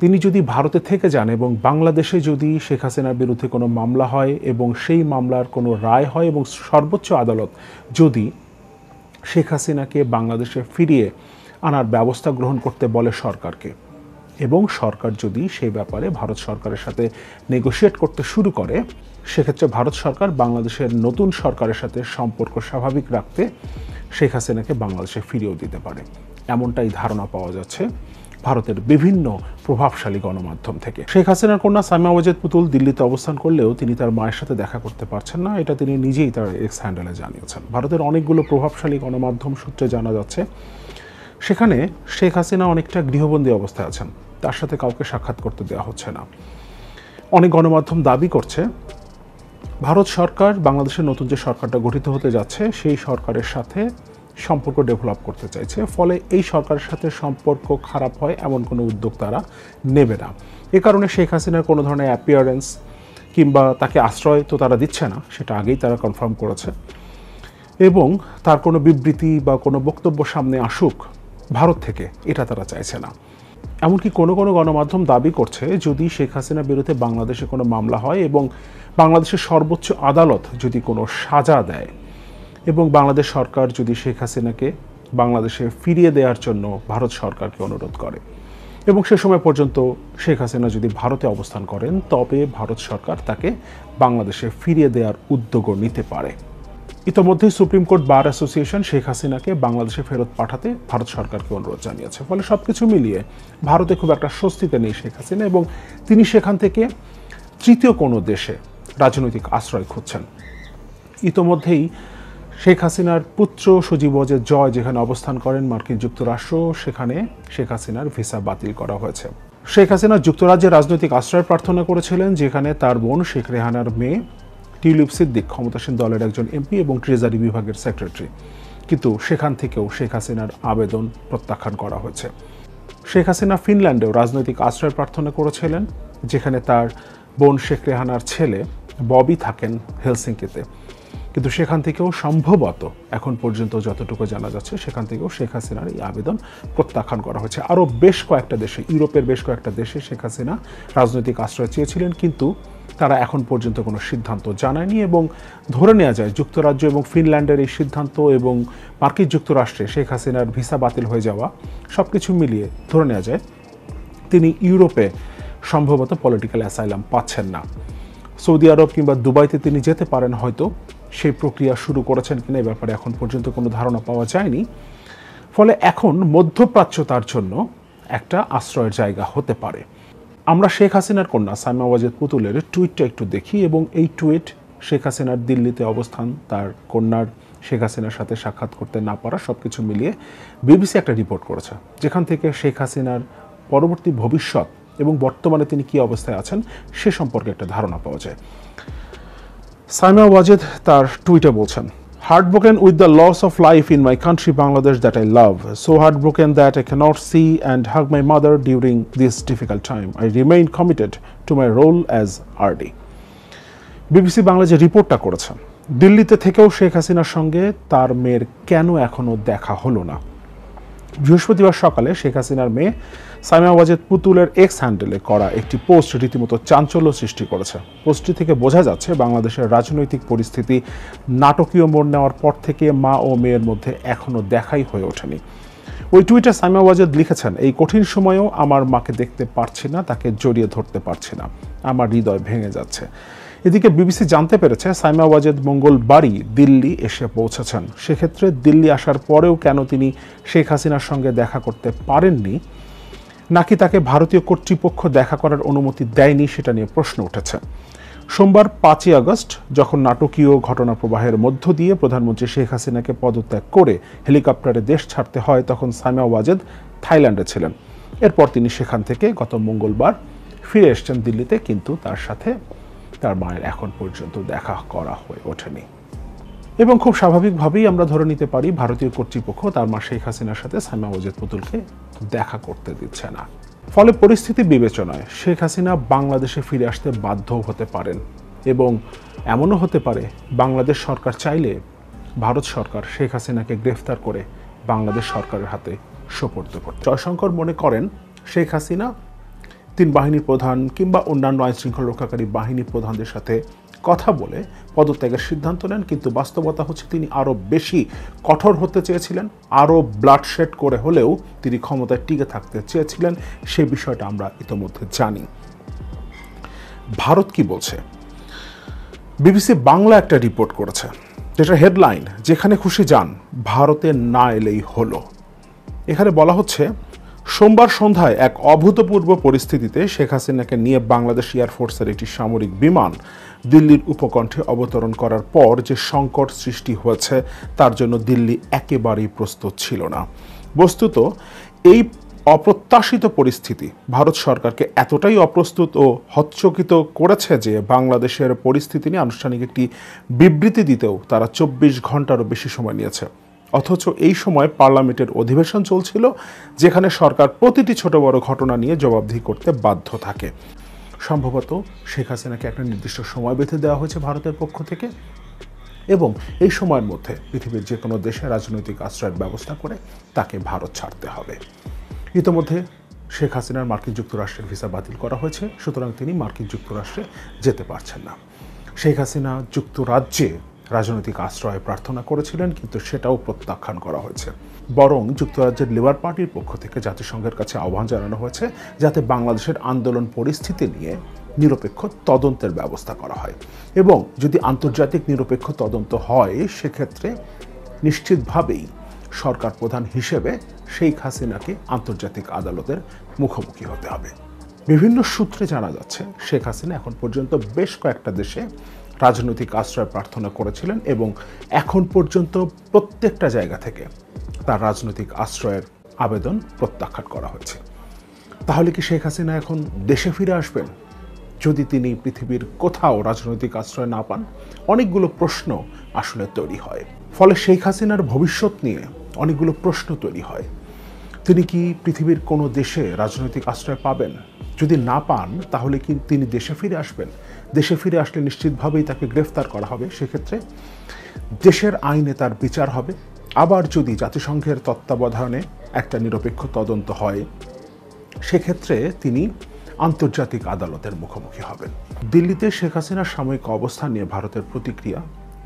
তিনি যদি ভারতে থেকে যান এবং বাংলাদেশে যদি শেখ হাসিনার বিরুদ্ধে কোনো মামলা হয় এবং সেই মামলার কোনো রায় হয় এবং সর্বোচ্চ আদালত যদি শেখ হাসিনাকে বাংলাদেশে ফিরিয়ে আনার ব্যবস্থা গ্রহণ করতে বলে সরকারকে এবং সরকার যদি সেই ব্যাপারে ভারত সরকারের সাথে নেগোশিয়েট করতে শুরু করে সেক্ষেত্রে ভারত সরকার বাংলাদেশের নতুন সরকারের সাথে সম্পর্ক স্বাভাবিক রাখতে শেখ হাসিনাকে বাংলাদেশে ফিরিয়েও দিতে পারে এমনটাই ধারণা পাওয়া যাচ্ছে ভারতের বিভিন্ন প্রভাবশালী গণমাধ্যম থেকে শেখ হাসিনার কন্যা সামিয়া ওয়াজেদ পুতুল দিল্লিতে অবস্থান করলেও তিনি তার মায়ের সাথে দেখা করতে পারছেন না এটা তিনি নিজেই তার এক্স হ্যান্ডেলে জানিয়েছেন ভারতের অনেকগুলো প্রভাবশালী গণমাধ্যম সূত্রে জানা যাচ্ছে সেখানে শেখ হাসিনা অনেকটা গৃহবন্দী অবস্থায় আছেন তার সাথে কাউকে সাক্ষাৎ করতে দেওয়া হচ্ছে না অনেক গণমাধ্যম দাবি করছে ভারত সরকার বাংলাদেশের নতুন যে সরকারটা গঠিত হতে যাচ্ছে সেই সরকারের সাথে সম্পর্ক ডেভেলপ করতে চাইছে ফলে এই সরকারের সাথে সম্পর্ক খারাপ হয় এমন কোনো উদ্যোগ তারা নেবে না এ কারণে শেখ হাসিনার কোনো ধরনের অ্যাপিয়ারেন্স কিংবা তাকে আশ্রয় তো তারা দিচ্ছে না সেটা আগেই তারা কনফার্ম করেছে এবং তার কোনো বিবৃতি বা কোনো বক্তব্য সামনে আসুক ভারত থেকে এটা তারা চাইছে না এমনকি কোনো কোনো গণমাধ্যম দাবি করছে যদি শেখ হাসিনার বিরুদ্ধে বাংলাদেশে কোনো মামলা হয় এবং বাংলাদেশের সর্বোচ্চ আদালত যদি কোনো সাজা দেয় এবং বাংলাদেশ সরকার যদি শেখ হাসিনাকে বাংলাদেশে ফিরিয়ে দেওয়ার জন্য ভারত সরকারকে অনুরোধ করে এবং সে সময় পর্যন্ত শেখ হাসিনা যদি ভারতে অবস্থান করেন তবে ভারত সরকার তাকে বাংলাদেশে ফিরিয়ে দেওয়ার উদ্যোগও নিতে পারে ইতিমধ্যেই supreme court bar association Sheikh হাসিনাকে বাংলাদেশে ফেরত পাঠাতে ভারত সরকারকে অনুরোধ জানিয়েছে ফলে সব কিছু মিলিয়ে ভারতে খুব একটা স্বস্তিতে নেই শেখ হাসিনা এবং তিনি সেখান থেকে তৃতীয় কোনো দেশে রাজনৈতিক আশ্রয় খুঁজছেন ইতোমধ্যেই শেখ হাসিনার পুত্র সজীব ওয়াজেদ জয় যেখানে অবস্থান করেন মার্কিন যুক্তরাষ্ট্র সেখানে শেখ হাসিনার ভিসা বাতিল করা হয়েছে শেখ হাসিনা যুক্তরাজ্যে রাজনৈতিক আশ্রয় প্রার্থনা করেছিলেন যেখানে তার বোন শেখ রেহানার মেয়ে টিউলিপ সিদ্দিক ক্ষমতাসীন দলের একজন এমপি এবং ট্রেজারি বিভাগের সেক্রেটারি কিন্তু সেখান থেকেও শেখ হাসিনার আবেদন প্রত্যাখ্যান করা হয়েছে শেখ হাসিনা ফিনল্যান্ডেও রাজনৈতিক আশ্রয় প্রার্থনা করেছিলেন যেখানে তার বোন শেখ রেহানার ছেলে ববি থাকেন হেলসিঙ্কিতে কিন্তু সেখান থেকেও সম্ভবত এখন পর্যন্ত যতটুকু জানা যাচ্ছে সেখান থেকেও শেখ হাসিনার এই আবেদন প্রত্যাখ্যান করা হয়েছে আরও বেশ কয়েকটা দেশে ইউরোপের বেশ কয়েকটা দেশে শেখ হাসিনা রাজনৈতিক আশ্রয় চেয়েছিলেন কিন্তু তারা এখন পর্যন্ত কোনো সিদ্ধান্ত জানায়নি এবং ধরে নেওয়া যায় যুক্তরাজ্য এবং ফিনল্যান্ডের এই সিদ্ধান্ত এবং মার্কিন যুক্তরাষ্ট্রে শেখ হাসিনার ভিসা বাতিল হয়ে যাওয়া সব কিছু মিলিয়ে ধরে নেওয়া যায় তিনি ইউরোপে সম্ভবত পলিটিক্যাল অ্যাসাইলাম পাচ্ছেন না সৌদি আরব কিংবা দুবাইতে তিনি যেতে পারেন হয়তো সেই প্রক্রিয়া শুরু করেছেন কিনা এ ব্যাপারে এখন পর্যন্ত কোনো ধারণা পাওয়া যায়নি ফলে এখন মধ্যপ্রাচ্য তার জন্য একটা আশ্রয়ের জায়গা হতে পারে আমরা শেখ হাসিনার কন্যা সাইমা ওয়াজেদ পুতুলের টুইটটা একটু দেখি এবং এই টুইট শেখ হাসিনার দিল্লিতে অবস্থান তার কন্যার শেখ হাসিনার সাথে সাক্ষাৎ করতে না পারা সব কিছু মিলিয়ে বিবিসি একটা রিপোর্ট করেছে যেখান থেকে শেখ হাসিনার পরবর্তী ভবিষ্যৎ এবং বর্তমানে তিনি কী অবস্থায় আছেন সে সম্পর্কে একটা ধারণা পাওয়া যায় সাইমা ওয়াজেদ তার টুইটে বলছেন heart broken with the loss of life in my country Bangladesh that I love so heart broken that I cannot see and hug my mother during this difficult time I remain committed to my role as RD BBC Bangla যে রিপোর্টটা করেছেন দিল্লিতে থেকেও শেখ হাসিনার সঙ্গে তার মেয়ের কেন এখনও দেখা হলো না বৃহস্পতিবার সকালে শেখ হাসিনার মেয়ে সাইমা ওয়াজেদ পুতুলের এক্স হ্যান্ডেলে করা একটি পোস্ট রীতিমতো চাঞ্চল্য সৃষ্টি করেছে পোস্টটি থেকে বোঝা যাচ্ছে বাংলাদেশের রাজনৈতিক পরিস্থিতি নাটকীয় মোড় নেওয়ার পর থেকে মা ও মেয়ের মধ্যে এখনও দেখাই হয়ে ওঠেনি ওই টুইটে সাইমা ওয়াজেদ লিখেছেন এই কঠিন সময়েও আমার মাকে দেখতে পারছি না তাকে জড়িয়ে ধরতে পারছি না আমার হৃদয় ভেঙে যাচ্ছে এদিকে বিবিসি জানতে পেরেছে সাইমা ওয়াজেদ মঙ্গল বাড়ি দিল্লি এসে পৌঁছেছেন সেক্ষেত্রে দিল্লি আসার পরেও কেন তিনি শেখ হাসিনার সঙ্গে দেখা করতে পারেননি নাকি তাকে ভারতীয় কর্তৃপক্ষ দেখা করার অনুমতি দেয়নি সেটা নিয়ে প্রশ্ন উঠেছে সোমবার পাঁচই আগস্ট যখন নাটকীয় ঘটনা প্রবাহের মধ্য দিয়ে প্রধানমন্ত্রী শেখ হাসিনাকে পদত্যাগ করে হেলিকপ্টারে দেশ ছাড়তে হয় তখন সাইমা ওয়াজেদ থাইল্যান্ডে ছিলেন এরপর তিনি সেখান থেকে গত মঙ্গলবার ফিরে এসছেন দিল্লিতে কিন্তু তার সাথে তার মায়ের এখন পর্যন্ত দেখা করা হয়ে ওঠেনি এবং খুব স্বাভাবিকভাবেই আমরা ধরে নিতে পারি ভারতীয় কর্তৃপক্ষ তার মা শেখ হাসিনার সাথে সাইমা ওজেদ পুতুলকে দেখা করতে দিচ্ছে না ফলে পরিস্থিতি বিবেচনায় শেখ হাসিনা বাংলাদেশে ফিরে আসতে বাধ্য হতে পারেন এবং এমনও হতে পারে বাংলাদেশ সরকার চাইলে ভারত সরকার শেখ হাসিনাকে গ্রেফতার করে বাংলাদেশ সরকারের হাতে সুপর্দ করতে জয়শঙ্কর মনে করেন শেখ হাসিনা তিন বাহিনীর প্রধান কিংবা অন্যান্য আইনশৃঙ্খলা রক্ষাকারী বাহিনীর প্রধানদের সাথে কথা বলে পদত্যাগের সিদ্ধান্ত নেন কিন্তু বাস্তবতা হচ্ছে তিনি আরও বেশি কঠোর হতে চেয়েছিলেন আরও ব্লাডশেড করে হলেও তিনি ক্ষমতায় টিকে থাকতে চেয়েছিলেন সে বিষয়টা আমরা ইতোমধ্যে জানি ভারত কি বলছে বিবিসি বাংলা একটা রিপোর্ট করেছে যেটা হেডলাইন যেখানে খুশি যান ভারতে না এলেই হলো এখানে বলা হচ্ছে সোমবার সন্ধ্যায় এক অভূতপূর্ব পরিস্থিতিতে শেখ হাসিনাকে নিয়ে বাংলাদেশ এয়ারফোর্সের একটি সামরিক বিমান দিল্লির উপকণ্ঠে অবতরণ করার পর যে সংকট সৃষ্টি হয়েছে তার জন্য দিল্লি একেবারেই প্রস্তুত ছিল না বস্তুত এই অপ্রত্যাশিত পরিস্থিতি ভারত সরকারকে এতটাই অপ্রস্তুত ও হচ্চকিত করেছে যে বাংলাদেশের পরিস্থিতি নিয়ে আনুষ্ঠানিক একটি বিবৃতি দিতেও তারা চব্বিশ ঘন্টারও বেশি সময় নিয়েছে অথচ এই সময় পার্লামেন্টের অধিবেশন চলছিল যেখানে সরকার প্রতিটি ছোট বড় ঘটনা নিয়ে জবাবদিহি করতে বাধ্য থাকে সম্ভবত শেখ হাসিনাকে একটা নির্দিষ্ট সময় বেঁধে দেওয়া হয়েছে ভারতের পক্ষ থেকে এবং এই সময়ের মধ্যে পৃথিবীর যে কোনো দেশে রাজনৈতিক আশ্রয়ের ব্যবস্থা করে তাকে ভারত ছাড়তে হবে ইতোমধ্যে শেখ হাসিনার মার্কিন যুক্তরাষ্ট্রের ভিসা বাতিল করা হয়েছে সুতরাং তিনি মার্কিন যুক্তরাষ্ট্রে যেতে পারছেন না শেখ হাসিনা যুক্তরাজ্যে রাজনৈতিক আশ্রয় প্রার্থনা করেছিলেন কিন্তু সেটাও প্রত্যাখ্যান করা হয়েছে বরং যুক্তরাজ্যের লেবার পার্টির পক্ষ থেকে জাতিসংঘের কাছে আহ্বান জানানো হয়েছে যাতে বাংলাদেশের আন্দোলন পরিস্থিতি নিয়ে নিরপেক্ষ তদন্তের ব্যবস্থা করা হয় এবং যদি আন্তর্জাতিক নিরপেক্ষ তদন্ত হয় সেক্ষেত্রে নিশ্চিতভাবেই সরকার প্রধান হিসেবে শেখ হাসিনাকে আন্তর্জাতিক আদালতের মুখোমুখি হতে হবে বিভিন্ন সূত্রে জানা যাচ্ছে শেখ হাসিনা এখন পর্যন্ত বেশ কয়েকটা দেশে রাজনৈতিক আশ্রয় প্রার্থনা করেছিলেন এবং এখন পর্যন্ত প্রত্যেকটা জায়গা থেকে তার রাজনৈতিক আশ্রয়ের আবেদন প্রত্যাখ্যান করা হয়েছে তাহলে কি শেখ হাসিনা এখন দেশে ফিরে আসবেন যদি তিনি পৃথিবীর কোথাও রাজনৈতিক আশ্রয় না পান অনেকগুলো প্রশ্ন আসলে তৈরি হয় ফলে শেখ হাসিনার ভবিষ্যৎ নিয়ে অনেকগুলো প্রশ্ন তৈরি হয় তিনি কি পৃথিবীর কোনো দেশে রাজনৈতিক আশ্রয় পাবেন যদি না পান তাহলে কি তিনি দেশে ফিরে আসবেন দেশে ফিরে আসলে নিশ্চিতভাবেই তাকে গ্রেফতার করা হবে সেক্ষেত্রে দেশের আইনে তার বিচার হবে আবার যদি জাতিসংঘের তত্ত্বাবধানে একটা নিরপেক্ষ তদন্ত হয় সেক্ষেত্রে তিনি আন্তর্জাতিক আদালতের মুখোমুখি হবেন দিল্লিতে শেখ হাসিনার সাময়িক অবস্থান নিয়ে ভারতের প্রতিক্রিয়া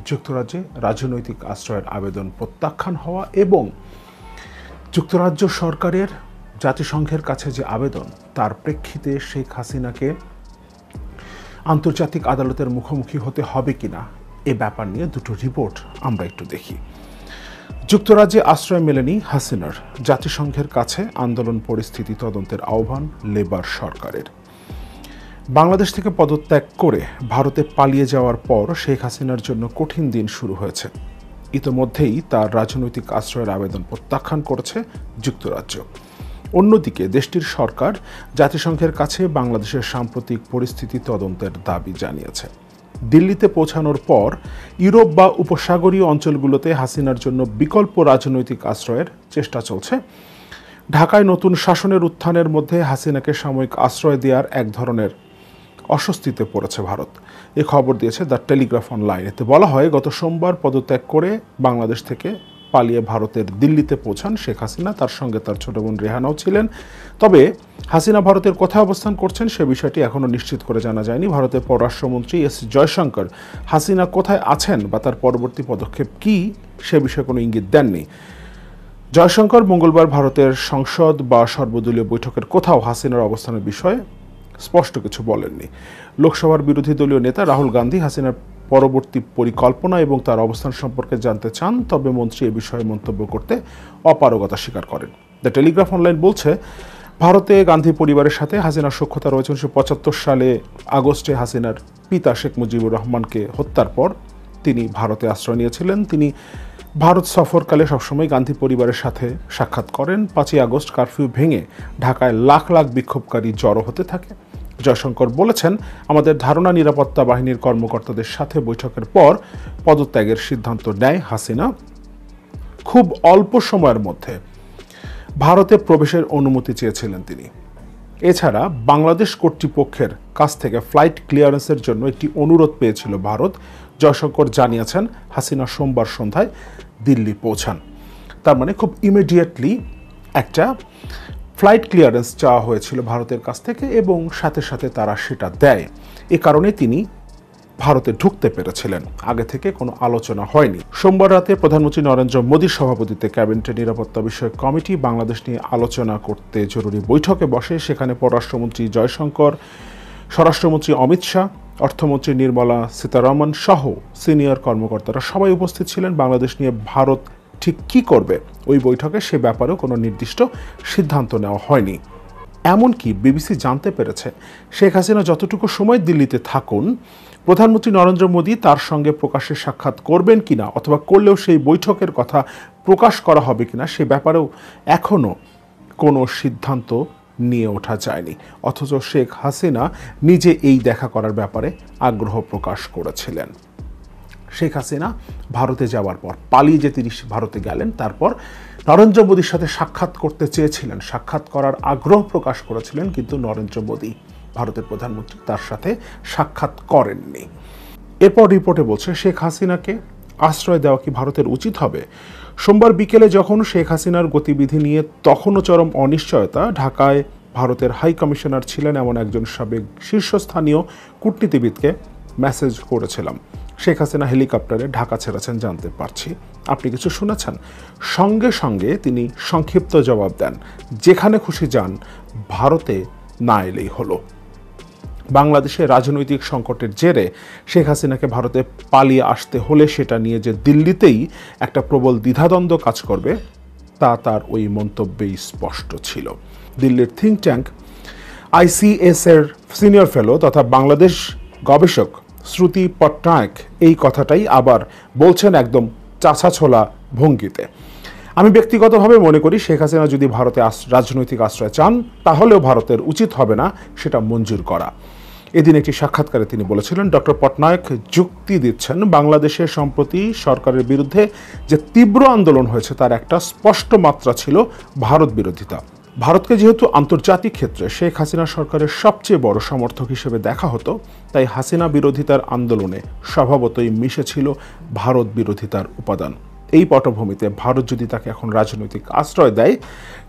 যুক্তরাজ্যে রাজনৈতিক আশ্রয়ের আবেদন প্রত্যাখ্যান হওয়া এবং যুক্তরাজ্য সরকারের জাতিসংঘের কাছে যে আবেদন তার প্রেক্ষিতে শেখ হাসিনাকে আন্তর্জাতিক আদালতের মুখোমুখি হতে হবে কি না এ ব্যাপার নিয়ে দুটো রিপোর্ট আমরা একটু দেখি যুক্তরাজ্যে আশ্রয় মেলেনি হাসিনার জাতিসংঘের কাছে আন্দোলন পরিস্থিতি তদন্তের আহ্বান লেবার সরকারের বাংলাদেশ থেকে পদত্যাগ করে ভারতে পালিয়ে যাওয়ার পর শেখ হাসিনার জন্য কঠিন দিন শুরু হয়েছে ইতোমধ্যেই তার রাজনৈতিক আশ্রয়ের আবেদন প্রত্যাখ্যান করেছে যুক্তরাজ্য অন্যদিকে দেশটির সরকার জাতিসংঘের কাছে বাংলাদেশের সাম্প্রতিক পরিস্থিতি তদন্তের দাবি জানিয়েছে দিল্লিতে পৌঁছানোর পর ইউরোপ বা উপসাগরীয় অঞ্চলগুলোতে হাসিনার জন্য বিকল্প রাজনৈতিক আশ্রয়ের চেষ্টা চলছে ঢাকায় নতুন শাসনের উত্থানের মধ্যে হাসিনাকে সাময়িক আশ্রয় দেওয়ার এক ধরনের অস্বস্তিতে পড়েছে ভারত এ খবর দিয়েছে দ্য টেলিগ্রাফ অনলাইন এতে বলা হয় গত সোমবার পদত্যাগ করে বাংলাদেশ থেকে পালিয়ে ভারতের দিল্লিতে পৌঁছান শেখ হাসিনা তার সঙ্গে তার ছোট বোন রেহানাও ছিলেন তবে হাসিনা ভারতের কোথায় অবস্থান করছেন সে বিষয়টি এখনও নিশ্চিত করে জানা যায়নি ভারতের পররাষ্ট্রমন্ত্রী এস জয়শঙ্কর হাসিনা কোথায় আছেন বা তার পরবর্তী পদক্ষেপ কী সে বিষয়ে কোনো ইঙ্গিত দেননি জয়শঙ্কর মঙ্গলবার ভারতের সংসদ বা সর্বদলীয় বৈঠকের কোথাও হাসিনার অবস্থানের বিষয়ে স্পষ্ট কিছু বলেননি লোকসভার বিরোধী দলীয় নেতা রাহুল গান্ধী হাসিনার পরবর্তী পরিকল্পনা এবং তার অবস্থান সম্পর্কে জানতে চান তবে মন্ত্রী এ বিষয়ে মন্তব্য করতে অপারগতা স্বীকার করেন দ্য টেলিগ্রাফ অনলাইন বলছে ভারতে গান্ধী পরিবারের সাথে হাসিনার সক্ষতা রয়েছে উনিশশো পঁচাত্তর সালে আগস্টে হাসিনার পিতা শেখ মুজিবুর রহমানকে হত্যার পর তিনি ভারতে আশ্রয় নিয়েছিলেন তিনি ভারত সফরকালে সবসময় গান্ধী পরিবারের সাথে সাক্ষাৎ করেন পাঁচই আগস্ট কারফিউ ভেঙে ঢাকায় লাখ লাখ বিক্ষোভকারী জড়ো হতে থাকে জয়শঙ্কর বলেছেন আমাদের ধারণা নিরাপত্তা বাহিনীর কর্মকর্তাদের সাথে বৈঠকের পর পদত্যাগের সিদ্ধান্ত নেয় হাসিনা খুব অল্প সময়ের মধ্যে ভারতে প্রবেশের অনুমতি চেয়েছিলেন তিনি এছাড়া বাংলাদেশ কর্তৃপক্ষের কাছ থেকে ফ্লাইট ক্লিয়ারেন্সের জন্য একটি অনুরোধ পেয়েছিল ভারত জয়শঙ্কর জানিয়েছেন হাসিনা সোমবার সন্ধ্যায় দিল্লি পৌঁছান তার মানে খুব ইমিডিয়েটলি একটা ফ্লাইট ক্লিয়ারেন্স চাওয়া হয়েছিল ভারতের কাছ থেকে এবং সাথে সাথে তারা সেটা দেয় এ কারণে তিনি ভারতে ঢুকতে পেরেছিলেন আগে থেকে কোনো আলোচনা হয়নি সোমবার রাতে প্রধানমন্ত্রী নরেন্দ্র মোদীর সভাপতিতে ক্যাবিনেটের নিরাপত্তা বিষয়ক কমিটি বাংলাদেশ নিয়ে আলোচনা করতে জরুরি বৈঠকে বসে সেখানে পররাষ্ট্রমন্ত্রী জয়শঙ্কর স্বরাষ্ট্রমন্ত্রী অমিত শাহ অর্থমন্ত্রী নির্মলা সীতারমন সহ সিনিয়র কর্মকর্তারা সবাই উপস্থিত ছিলেন বাংলাদেশ নিয়ে ভারত ঠিক কি করবে ওই বৈঠকে সে ব্যাপারেও কোনো নির্দিষ্ট সিদ্ধান্ত নেওয়া হয়নি এমনকি বিবিসি জানতে পেরেছে শেখ হাসিনা যতটুকু সময় দিল্লিতে থাকুন প্রধানমন্ত্রী নরেন্দ্র মোদী তার সঙ্গে প্রকাশ্যে সাক্ষাৎ করবেন কিনা অথবা করলেও সেই বৈঠকের কথা প্রকাশ করা হবে কিনা সে ব্যাপারেও এখনও কোনো সিদ্ধান্ত নিয়ে ওঠা যায়নি অথচ শেখ হাসিনা নিজে এই দেখা করার ব্যাপারে আগ্রহ প্রকাশ করেছিলেন শেখ হাসিনা ভারতে যাওয়ার পর পালিয়ে যে তিনি ভারতে গেলেন তারপর নরেন্দ্র মোদীর সাথে সাক্ষাৎ করতে চেয়েছিলেন সাক্ষাৎ করার আগ্রহ প্রকাশ করেছিলেন কিন্তু নরেন্দ্র মোদী ভারতের প্রধানমন্ত্রী তার সাথে সাক্ষাৎ করেননি এরপর রিপোর্টে বলছে শেখ হাসিনাকে আশ্রয় দেওয়া কি ভারতের উচিত হবে সোমবার বিকেলে যখন শেখ হাসিনার গতিবিধি নিয়ে তখনও চরম অনিশ্চয়তা ঢাকায় ভারতের হাই কমিশনার ছিলেন এমন একজন সাবেক শীর্ষস্থানীয় কূটনীতিবিদকে মেসেজ করেছিলাম শেখ হাসিনা হেলিকপ্টারে ঢাকা ছেড়েছেন জানতে পারছি আপনি কিছু শুনেছেন সঙ্গে সঙ্গে তিনি সংক্ষিপ্ত জবাব দেন যেখানে খুশি যান ভারতে না এলেই হলো বাংলাদেশে রাজনৈতিক সংকটের জেরে শেখ হাসিনাকে ভারতে পালিয়ে আসতে হলে সেটা নিয়ে যে দিল্লিতেই একটা প্রবল দ্বিধাদ্বন্দ্ব কাজ করবে তা তার ওই মন্তব্যেই স্পষ্ট ছিল দিল্লির থিঙ্ক ট্যাঙ্ক আইসিএসের সিনিয়র ফেলো তথা বাংলাদেশ গবেষক শ্রুতি পট্টনায়ক এই কথাটাই আবার বলছেন একদম চাছা ছোলা ভঙ্গিতে আমি ব্যক্তিগতভাবে মনে করি শেখ হাসিনা যদি ভারতে রাজনৈতিক আশ্রয় চান তাহলেও ভারতের উচিত হবে না সেটা মঞ্জুর করা এদিন একটি সাক্ষাৎকারে তিনি বলেছিলেন ডক্টর পটনায়ক যুক্তি দিচ্ছেন বাংলাদেশে সম্প্রতি সরকারের বিরুদ্ধে যে তীব্র আন্দোলন হয়েছে তার একটা স্পষ্ট মাত্রা ছিল ভারত বিরোধিতা ভারতকে যেহেতু আন্তর্জাতিক ক্ষেত্রে শেখ হাসিনা সরকারের সবচেয়ে বড় সমর্থক হিসেবে দেখা হতো তাই হাসিনা বিরোধিতার আন্দোলনে স্বভাবতই মিশেছিল ভারত বিরোধিতার উপাদান এই পটভূমিতে ভারত যদি তাকে এখন রাজনৈতিক আশ্রয় দেয়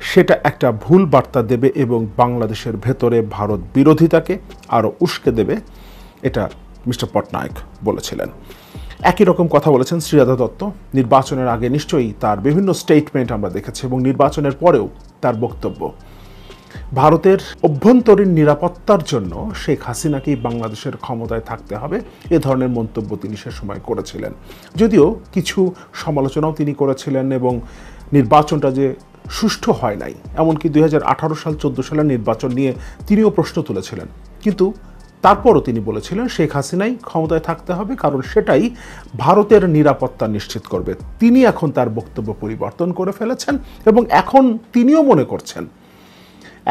সেটা একটা ভুল বার্তা দেবে এবং বাংলাদেশের ভেতরে ভারত বিরোধিতাকে আরও উস্কে দেবে এটা মিস্টার পটনায়ক বলেছিলেন একই রকম কথা বলেছেন শ্রীরাধা দত্ত নির্বাচনের আগে নিশ্চয়ই তার বিভিন্ন স্টেটমেন্ট আমরা দেখেছি এবং নির্বাচনের পরেও তার বক্তব্য ভারতের অভ্যন্তরীণ নিরাপত্তার জন্য শেখ হাসিনাকেই বাংলাদেশের ক্ষমতায় থাকতে হবে এ ধরনের মন্তব্য তিনি সে সময় করেছিলেন যদিও কিছু সমালোচনাও তিনি করেছিলেন এবং নির্বাচনটা যে সুষ্ঠু হয় নাই এমনকি দুই সাল চোদ্দো সালের নির্বাচন নিয়ে তিনিও প্রশ্ন তুলেছিলেন কিন্তু তারপরও তিনি বলেছিলেন শেখ হাসিনাই ক্ষমতায় থাকতে হবে কারণ সেটাই ভারতের নিরাপত্তা নিশ্চিত করবে তিনি এখন তার বক্তব্য পরিবর্তন করে ফেলেছেন এবং এখন তিনিও মনে করছেন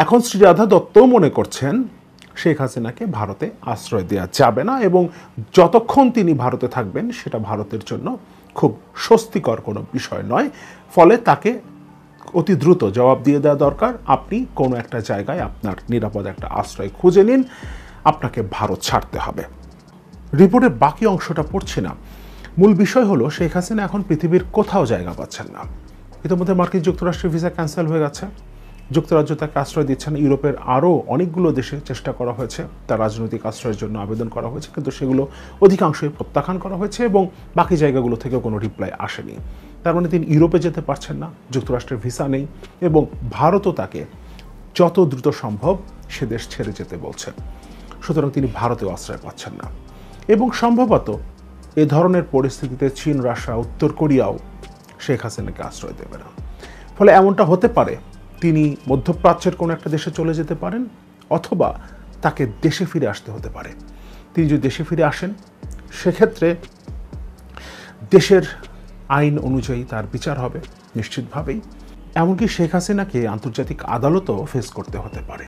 এখন শ্রীরাধা দত্তও মনে করছেন শেখ হাসিনাকে ভারতে আশ্রয় দেওয়া যাবে না এবং যতক্ষণ তিনি ভারতে থাকবেন সেটা ভারতের জন্য খুব স্বস্তিকর কোনো বিষয় নয় ফলে তাকে অতি দ্রুত জবাব দিয়ে দেওয়া দরকার আপনি কোনো একটা জায়গায় আপনার নিরাপদ একটা আশ্রয় খুঁজে নিন আপনাকে ভারত ছাড়তে হবে রিপোর্টের বাকি অংশটা পড়ছি না মূল বিষয় হলো শেখ হাসিনা এখন পৃথিবীর কোথাও জায়গা পাচ্ছেন না ইতিমধ্যে মার্কিন যুক্তরাষ্ট্রের ভিসা ক্যান্সেল হয়ে গেছে যুক্তরাজ্য তাকে আশ্রয় দিচ্ছেন ইউরোপের আরও অনেকগুলো দেশে চেষ্টা করা হয়েছে তার রাজনৈতিক আশ্রয়ের জন্য আবেদন করা হয়েছে কিন্তু সেগুলো অধিকাংশই প্রত্যাখ্যান করা হয়েছে এবং বাকি জায়গাগুলো থেকে কোনো রিপ্লাই আসেনি তার মানে তিনি ইউরোপে যেতে পারছেন না যুক্তরাষ্ট্রের ভিসা নেই এবং ভারতও তাকে যত দ্রুত সম্ভব সে দেশ ছেড়ে যেতে বলছে সুতরাং তিনি ভারতেও আশ্রয় পাচ্ছেন না এবং সম্ভবত এ ধরনের পরিস্থিতিতে চীন রাশিয়া উত্তর কোরিয়াও শেখ হাসিনাকে আশ্রয় দেবে না ফলে এমনটা হতে পারে তিনি মধ্যপ্রাচ্যের কোনো একটা দেশে চলে যেতে পারেন অথবা তাকে দেশে ফিরে আসতে হতে পারে তিনি যদি দেশে ফিরে আসেন সেক্ষেত্রে দেশের আইন অনুযায়ী তার বিচার হবে নিশ্চিতভাবেই এমনকি শেখ হাসিনাকে আন্তর্জাতিক আদালতও ফেস করতে হতে পারে